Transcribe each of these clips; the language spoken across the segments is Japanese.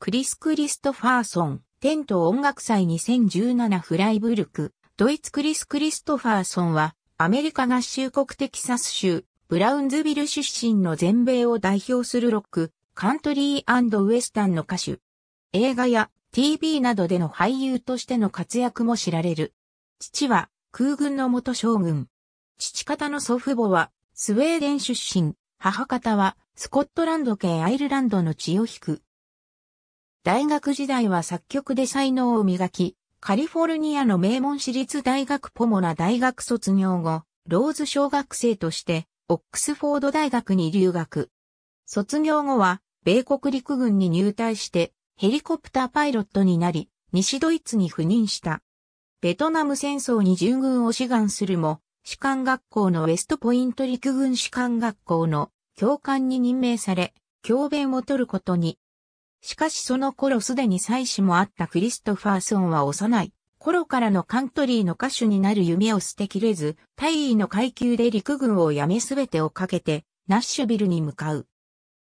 クリス・クリストファーソン、テント音楽祭2017フライブルク、ドイツクリス・クリストファーソンは、アメリカ合衆国テキサス州、ブラウンズビル出身の全米を代表するロック、カントリーウエスタンの歌手。映画や TV などでの俳優としての活躍も知られる。父は空軍の元将軍。父方の祖父母はスウェーデン出身、母方はスコットランド系アイルランドの血を引く大学時代は作曲で才能を磨き、カリフォルニアの名門私立大学ポモナ大学卒業後、ローズ小学生として、オックスフォード大学に留学。卒業後は、米国陸軍に入隊して、ヘリコプターパイロットになり、西ドイツに赴任した。ベトナム戦争に従軍を志願するも、士官学校のウェストポイント陸軍士官学校の教官に任命され、教鞭を取ることにしかしその頃すでに妻子もあったクリストファーソンは幼い頃からのカントリーの歌手になる夢を捨てきれず、大尉の階級で陸軍を辞めすべてをかけて、ナッシュビルに向かう。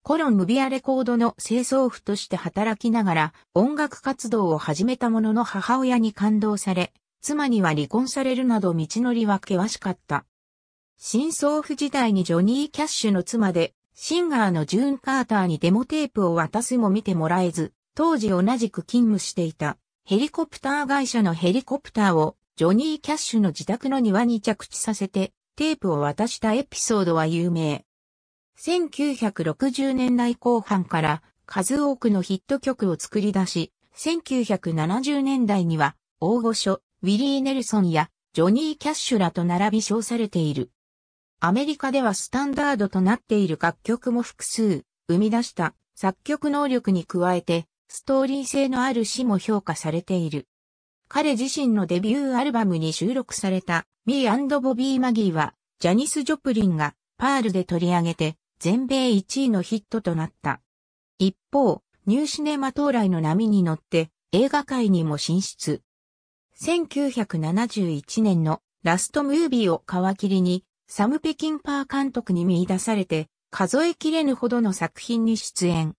コロンムビアレコードの清掃婦として働きながら音楽活動を始めたものの母親に感動され、妻には離婚されるなど道のりは険しかった。新総婦時代にジョニー・キャッシュの妻でシンガーのジューン・カーターにデモテープを渡すも見てもらえず、当時同じく勤務していたヘリコプター会社のヘリコプターをジョニー・キャッシュの自宅の庭に着地させてテープを渡したエピソードは有名。1960年代後半から数多くのヒット曲を作り出し、1970年代には大御所、ウィリー・ネルソンやジョニー・キャッシュらと並び称されている。アメリカではスタンダードとなっている楽曲も複数生み出した作曲能力に加えてストーリー性のある詩も評価されている。彼自身のデビューアルバムに収録された Me and Bobby Maggie はジャニス・ジョプリンがパールで取り上げて全米1位のヒットとなった。一方、ニューシネマ到来の波に乗って映画界にも進出。1971年のラストムービーを皮切りにサム・ペキンパー監督に見出されて、数えきれぬほどの作品に出演。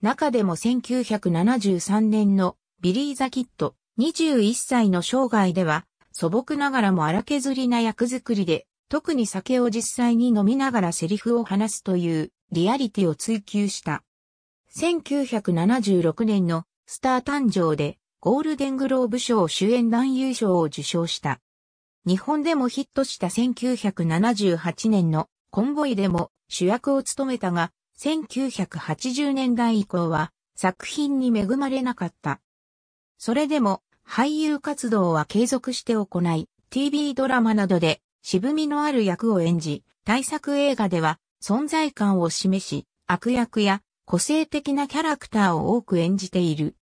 中でも1973年のビリー・ザ・キッド、21歳の生涯では、素朴ながらも荒削りな役作りで、特に酒を実際に飲みながらセリフを話すというリアリティを追求した。1976年のスター誕生でゴールデングローブ賞主演男優賞を受賞した。日本でもヒットした1978年のコンボイでも主役を務めたが、1980年代以降は作品に恵まれなかった。それでも俳優活動は継続して行い、TV ドラマなどで渋みのある役を演じ、大作映画では存在感を示し、悪役や個性的なキャラクターを多く演じている。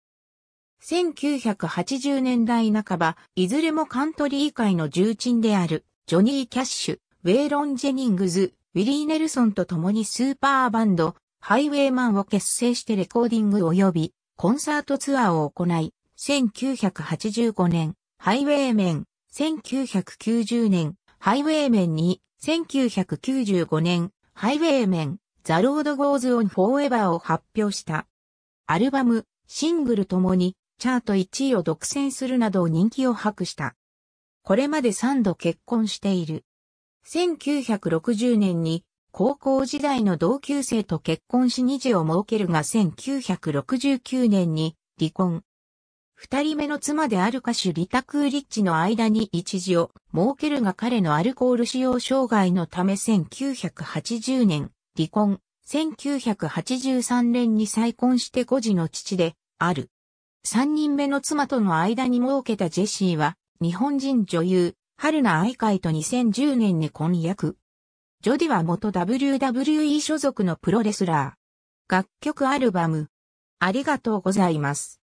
1980年代半ば、いずれもカントリー界の重鎮である、ジョニー・キャッシュ、ウェイロン・ジェニングズ、ウィリー・ネルソンと共にスーパーバンド、ハイウェイマンを結成してレコーディング及びコンサートツアーを行い、1985年、ハイウェイメン、1990年、ハイウェイメンに、1995年、ハイウェイメン、ザ・ロード・ゴーズ・オン・フォーエバーを発表した。アルバム、シングルともにチャート1位を独占するなど人気を博した。これまで3度結婚している。1960年に高校時代の同級生と結婚し2次を設けるが1969年に離婚。二人目の妻である歌手リタ・クーリッチの間に一時を設けるが彼のアルコール使用障害のため1980年離婚。1983年に再婚して5児の父である。三人目の妻との間に設けたジェシーは、日本人女優、春名愛海と2010年に婚約。ジョディは元 WWE 所属のプロレスラー。楽曲アルバム。ありがとうございます。